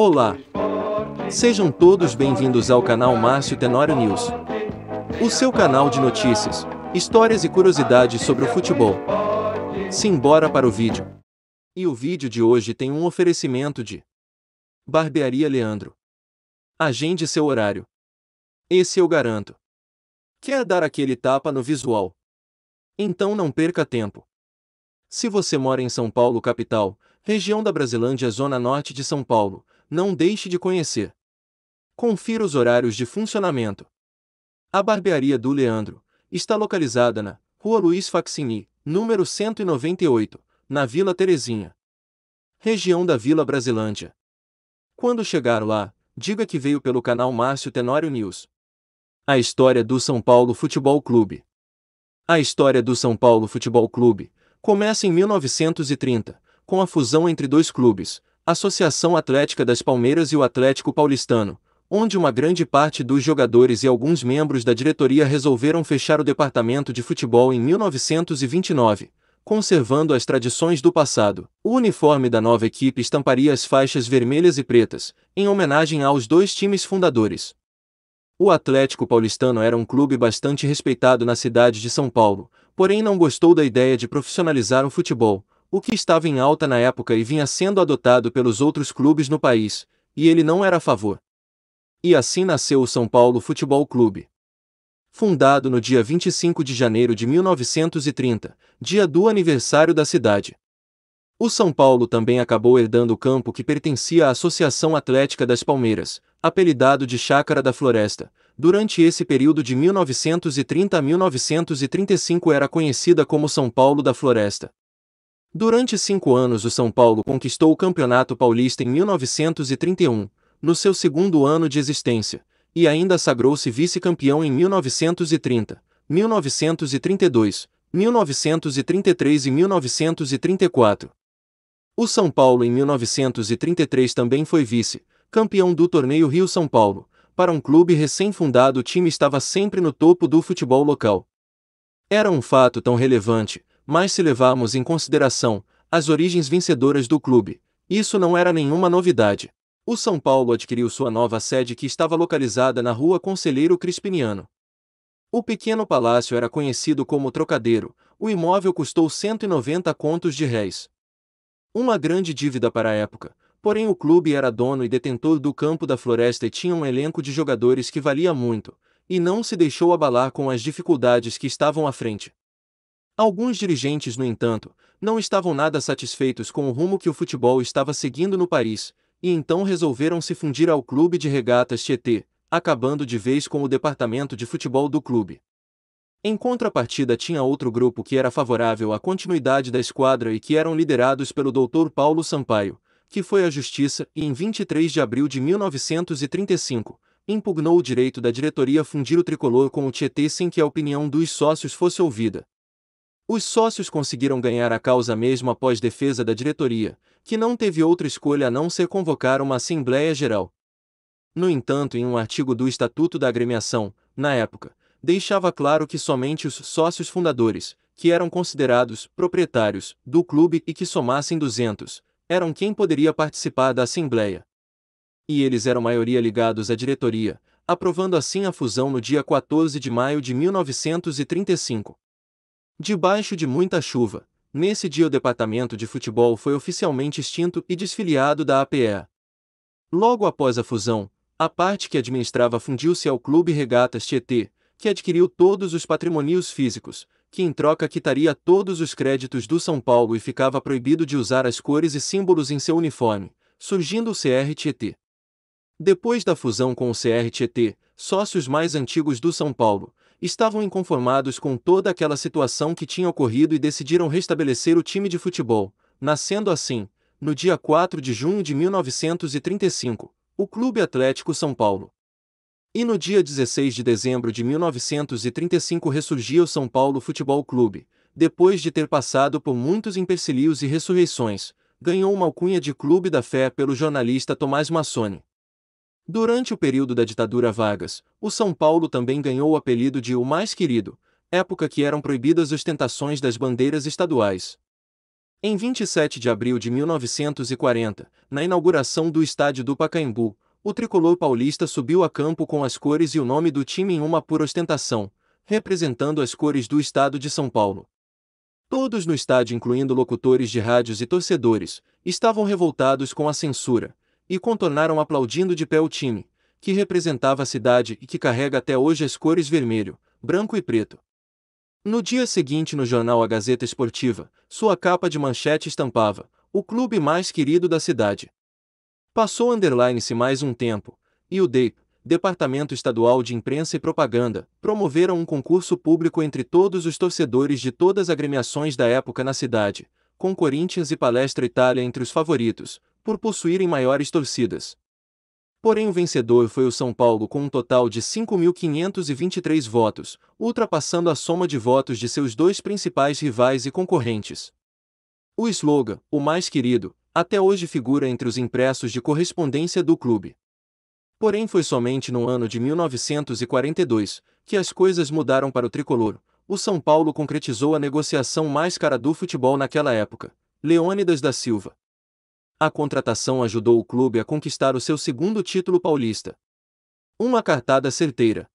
Olá! Sejam todos bem-vindos ao canal Márcio Tenório News. O seu canal de notícias, histórias e curiosidades sobre o futebol. Simbora para o vídeo. E o vídeo de hoje tem um oferecimento de Barbearia Leandro. Agende seu horário. Esse eu garanto. Quer dar aquele tapa no visual? Então não perca tempo. Se você mora em São Paulo, capital, região da Brasilândia, zona norte de São Paulo, não deixe de conhecer. Confira os horários de funcionamento. A Barbearia do Leandro está localizada na Rua Luiz Faxini, número 198, na Vila Terezinha, região da Vila Brasilândia. Quando chegar lá, diga que veio pelo canal Márcio Tenório News. A história do São Paulo Futebol Clube. A história do São Paulo Futebol Clube começa em 1930, com a fusão entre dois clubes, Associação Atlética das Palmeiras e o Atlético Paulistano, onde uma grande parte dos jogadores e alguns membros da diretoria resolveram fechar o departamento de futebol em 1929, conservando as tradições do passado. O uniforme da nova equipe estamparia as faixas vermelhas e pretas, em homenagem aos dois times fundadores. O Atlético Paulistano era um clube bastante respeitado na cidade de São Paulo, porém não gostou da ideia de profissionalizar o futebol, o que estava em alta na época e vinha sendo adotado pelos outros clubes no país, e ele não era a favor. E assim nasceu o São Paulo Futebol Clube. Fundado no dia 25 de janeiro de 1930, dia do aniversário da cidade. O São Paulo também acabou herdando o campo que pertencia à Associação Atlética das Palmeiras, apelidado de Chácara da Floresta. Durante esse período de 1930 a 1935 era conhecida como São Paulo da Floresta. Durante cinco anos, o São Paulo conquistou o Campeonato Paulista em 1931, no seu segundo ano de existência, e ainda sagrou-se vice-campeão em 1930, 1932, 1933 e 1934. O São Paulo em 1933 também foi vice, campeão do torneio Rio-São Paulo. Para um clube recém-fundado, o time estava sempre no topo do futebol local. Era um fato tão relevante mas se levarmos em consideração as origens vencedoras do clube, isso não era nenhuma novidade. O São Paulo adquiriu sua nova sede que estava localizada na rua Conselheiro Crispiniano. O pequeno palácio era conhecido como Trocadeiro, o imóvel custou 190 contos de réis. Uma grande dívida para a época, porém o clube era dono e detentor do campo da floresta e tinha um elenco de jogadores que valia muito, e não se deixou abalar com as dificuldades que estavam à frente. Alguns dirigentes, no entanto, não estavam nada satisfeitos com o rumo que o futebol estava seguindo no Paris, e então resolveram se fundir ao clube de regatas Tietê, acabando de vez com o departamento de futebol do clube. Em contrapartida, tinha outro grupo que era favorável à continuidade da esquadra e que eram liderados pelo Dr. Paulo Sampaio, que foi à Justiça e, em 23 de abril de 1935, impugnou o direito da diretoria fundir o tricolor com o Tietê sem que a opinião dos sócios fosse ouvida. Os sócios conseguiram ganhar a causa mesmo após defesa da diretoria, que não teve outra escolha a não ser convocar uma Assembleia Geral. No entanto, em um artigo do Estatuto da Agremiação, na época, deixava claro que somente os sócios fundadores, que eram considerados proprietários do clube e que somassem 200, eram quem poderia participar da Assembleia. E eles eram maioria ligados à diretoria, aprovando assim a fusão no dia 14 de maio de 1935. Debaixo de muita chuva, nesse dia o departamento de futebol foi oficialmente extinto e desfiliado da APE. Logo após a fusão, a parte que administrava fundiu-se ao Clube Regatas Tietê, que adquiriu todos os patrimônios físicos, que em troca quitaria todos os créditos do São Paulo e ficava proibido de usar as cores e símbolos em seu uniforme, surgindo o CRTT. Depois da fusão com o CRTT, sócios mais antigos do São Paulo, estavam inconformados com toda aquela situação que tinha ocorrido e decidiram restabelecer o time de futebol, nascendo assim, no dia 4 de junho de 1935, o Clube Atlético São Paulo. E no dia 16 de dezembro de 1935 ressurgia o São Paulo Futebol Clube, depois de ter passado por muitos impercilios e ressurreições, ganhou uma alcunha de Clube da Fé pelo jornalista Tomás Massoni. Durante o período da ditadura Vargas, o São Paulo também ganhou o apelido de o mais querido, época que eram proibidas ostentações das bandeiras estaduais. Em 27 de abril de 1940, na inauguração do estádio do Pacaembu, o tricolor paulista subiu a campo com as cores e o nome do time em uma pura ostentação, representando as cores do estado de São Paulo. Todos no estádio, incluindo locutores de rádios e torcedores, estavam revoltados com a censura, e contornaram aplaudindo de pé o time, que representava a cidade e que carrega até hoje as cores vermelho, branco e preto. No dia seguinte, no jornal A Gazeta Esportiva, sua capa de manchete estampava: o clube mais querido da cidade. Passou underline-se mais um tempo, e o DEIP, Departamento Estadual de Imprensa e Propaganda, promoveram um concurso público entre todos os torcedores de todas as agremiações da época na cidade, com Corinthians e Palestra Itália entre os favoritos, por possuírem maiores torcidas. Porém, o vencedor foi o São Paulo com um total de 5.523 votos, ultrapassando a soma de votos de seus dois principais rivais e concorrentes. O slogan, o mais querido, até hoje figura entre os impressos de correspondência do clube. Porém, foi somente no ano de 1942 que as coisas mudaram para o tricolor. O São Paulo concretizou a negociação mais cara do futebol naquela época, Leônidas da Silva a contratação ajudou o clube a conquistar o seu segundo título paulista. Uma cartada certeira.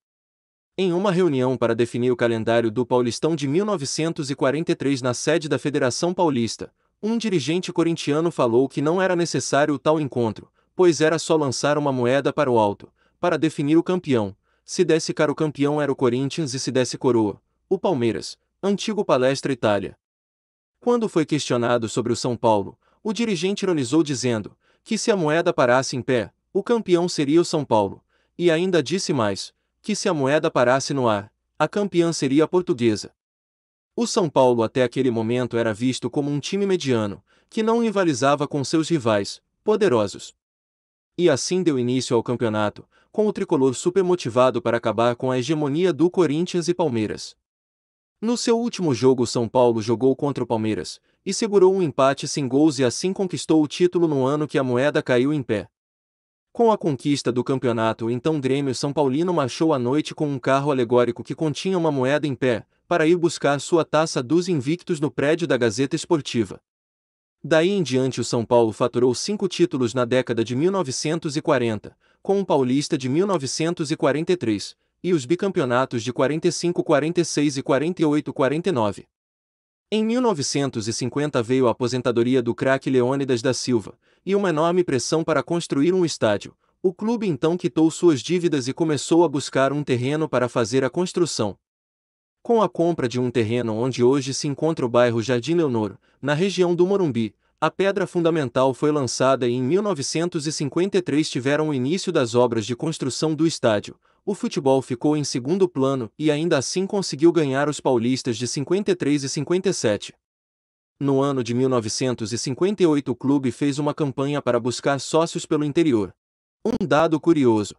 Em uma reunião para definir o calendário do Paulistão de 1943 na sede da Federação Paulista, um dirigente corintiano falou que não era necessário tal encontro, pois era só lançar uma moeda para o alto, para definir o campeão. Se desse caro campeão era o Corinthians e se desse coroa, o Palmeiras, antigo Palestra Itália. Quando foi questionado sobre o São Paulo, o dirigente ironizou dizendo que se a moeda parasse em pé, o campeão seria o São Paulo, e ainda disse mais, que se a moeda parasse no ar, a campeã seria a portuguesa. O São Paulo até aquele momento era visto como um time mediano, que não rivalizava com seus rivais, poderosos. E assim deu início ao campeonato, com o tricolor supermotivado para acabar com a hegemonia do Corinthians e Palmeiras. No seu último jogo, o São Paulo jogou contra o Palmeiras, e segurou um empate sem gols e assim conquistou o título no ano que a moeda caiu em pé. Com a conquista do campeonato, então Grêmio São Paulino marchou à noite com um carro alegórico que continha uma moeda em pé, para ir buscar sua taça dos invictos no prédio da Gazeta Esportiva. Daí em diante o São Paulo faturou cinco títulos na década de 1940, com o Paulista de 1943, e os bicampeonatos de 45, 46 e 48, 49. Em 1950 veio a aposentadoria do craque Leônidas da Silva, e uma enorme pressão para construir um estádio. O clube então quitou suas dívidas e começou a buscar um terreno para fazer a construção. Com a compra de um terreno onde hoje se encontra o bairro Jardim Leonor, na região do Morumbi, a pedra fundamental foi lançada e em 1953 tiveram o início das obras de construção do estádio, o futebol ficou em segundo plano e ainda assim conseguiu ganhar os paulistas de 53 e 57. No ano de 1958, o clube fez uma campanha para buscar sócios pelo interior. Um dado curioso.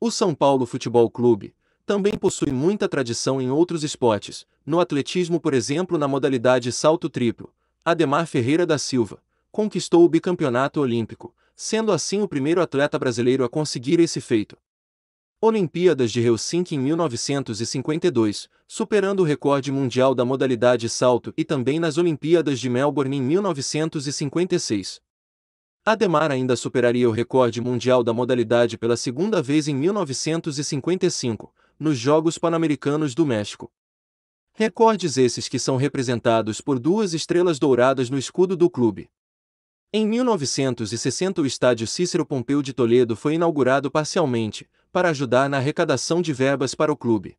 O São Paulo Futebol Clube também possui muita tradição em outros esportes, no atletismo, por exemplo, na modalidade salto triplo. Ademar Ferreira da Silva conquistou o bicampeonato olímpico, sendo assim o primeiro atleta brasileiro a conseguir esse feito. Olimpíadas de Helsinki em 1952, superando o recorde mundial da modalidade salto e também nas Olimpíadas de Melbourne em 1956. Ademar ainda superaria o recorde mundial da modalidade pela segunda vez em 1955, nos Jogos Pan-Americanos do México. Recordes esses que são representados por duas estrelas douradas no escudo do clube. Em 1960, o estádio Cícero Pompeu de Toledo foi inaugurado parcialmente, para ajudar na arrecadação de verbas para o clube.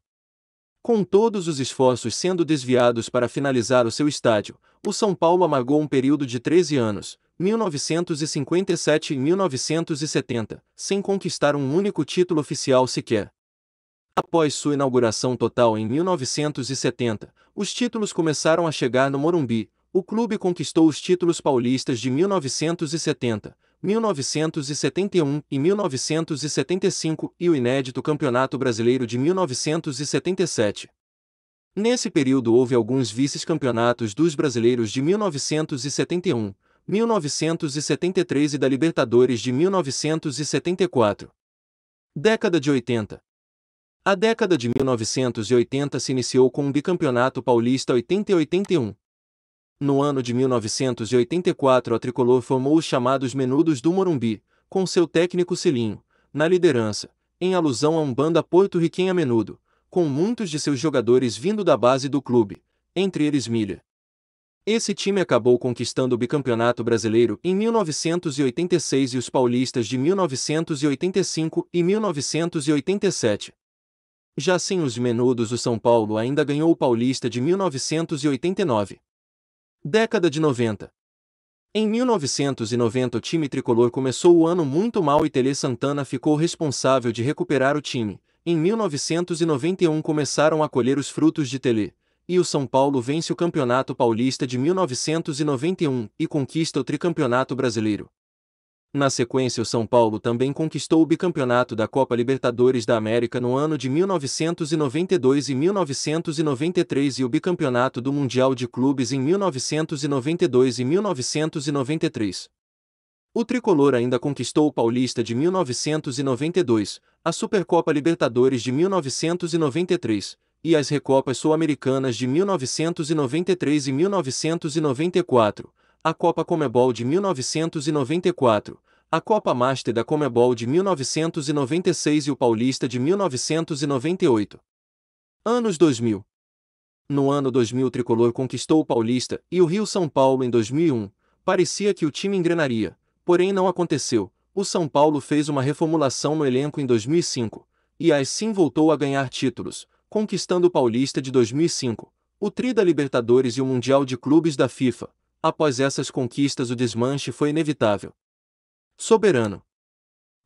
Com todos os esforços sendo desviados para finalizar o seu estádio, o São Paulo amargou um período de 13 anos, 1957 e 1970, sem conquistar um único título oficial sequer. Após sua inauguração total em 1970, os títulos começaram a chegar no Morumbi. O clube conquistou os títulos paulistas de 1970, 1971 e 1975 e o inédito Campeonato Brasileiro de 1977. Nesse período houve alguns vices-campeonatos dos brasileiros de 1971, 1973 e da Libertadores de 1974. Década de 80. A década de 1980 se iniciou com um bicampeonato paulista 80 e 81, no ano de 1984, a tricolor formou os chamados Menudos do Morumbi, com seu técnico Cilinho, na liderança, em alusão a um banda porto-riquenha menudo, com muitos de seus jogadores vindo da base do clube, entre eles Milha. Esse time acabou conquistando o bicampeonato brasileiro em 1986 e os paulistas de 1985 e 1987. Já sem os menudos, o São Paulo ainda ganhou o paulista de 1989. Década de 90. Em 1990 o time tricolor começou o ano muito mal e Tele Santana ficou responsável de recuperar o time. Em 1991 começaram a colher os frutos de Tele, e o São Paulo vence o Campeonato Paulista de 1991 e conquista o Tricampeonato Brasileiro. Na sequência, o São Paulo também conquistou o bicampeonato da Copa Libertadores da América no ano de 1992 e 1993 e o bicampeonato do Mundial de Clubes em 1992 e 1993. O tricolor ainda conquistou o Paulista de 1992, a Supercopa Libertadores de 1993 e as Recopas Sul-Americanas de 1993 e 1994 a Copa Comebol de 1994, a Copa Master da Comebol de 1996 e o Paulista de 1998. Anos 2000. No ano 2000 o Tricolor conquistou o Paulista e o Rio-São Paulo em 2001. Parecia que o time engrenaria, porém não aconteceu. O São Paulo fez uma reformulação no elenco em 2005 e assim voltou a ganhar títulos, conquistando o Paulista de 2005, o Tri da Libertadores e o Mundial de Clubes da FIFA após essas conquistas o desmanche foi inevitável. Soberano.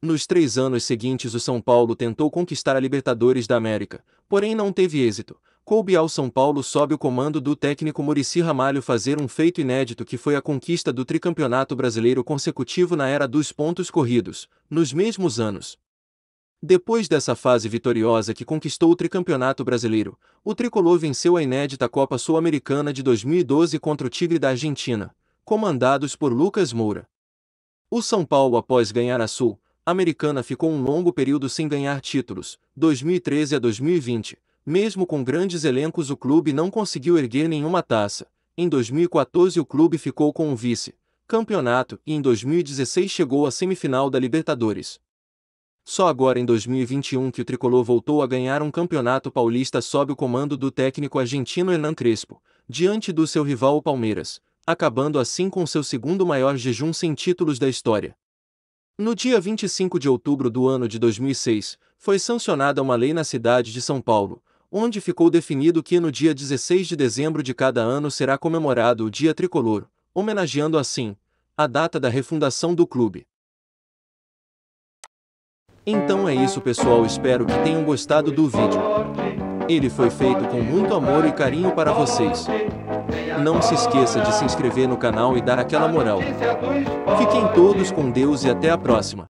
Nos três anos seguintes o São Paulo tentou conquistar a Libertadores da América, porém não teve êxito. Coube ao São Paulo sob o comando do técnico Murici Ramalho fazer um feito inédito que foi a conquista do tricampeonato brasileiro consecutivo na era dos pontos corridos, nos mesmos anos. Depois dessa fase vitoriosa que conquistou o tricampeonato brasileiro, o tricolor venceu a inédita Copa Sul-Americana de 2012 contra o Tigre da Argentina, comandados por Lucas Moura. O São Paulo, após ganhar a Sul, Americana ficou um longo período sem ganhar títulos, 2013 a 2020. Mesmo com grandes elencos, o clube não conseguiu erguer nenhuma taça. Em 2014, o clube ficou com o vice-campeonato e em 2016 chegou à semifinal da Libertadores. Só agora em 2021 que o tricolor voltou a ganhar um campeonato paulista sob o comando do técnico argentino Hernán Crespo, diante do seu rival o Palmeiras, acabando assim com seu segundo maior jejum sem títulos da história. No dia 25 de outubro do ano de 2006, foi sancionada uma lei na cidade de São Paulo, onde ficou definido que no dia 16 de dezembro de cada ano será comemorado o Dia Tricolor, homenageando assim a data da refundação do clube. Então é isso pessoal, espero que tenham gostado do vídeo. Ele foi feito com muito amor e carinho para vocês. Não se esqueça de se inscrever no canal e dar aquela moral. Fiquem todos com Deus e até a próxima.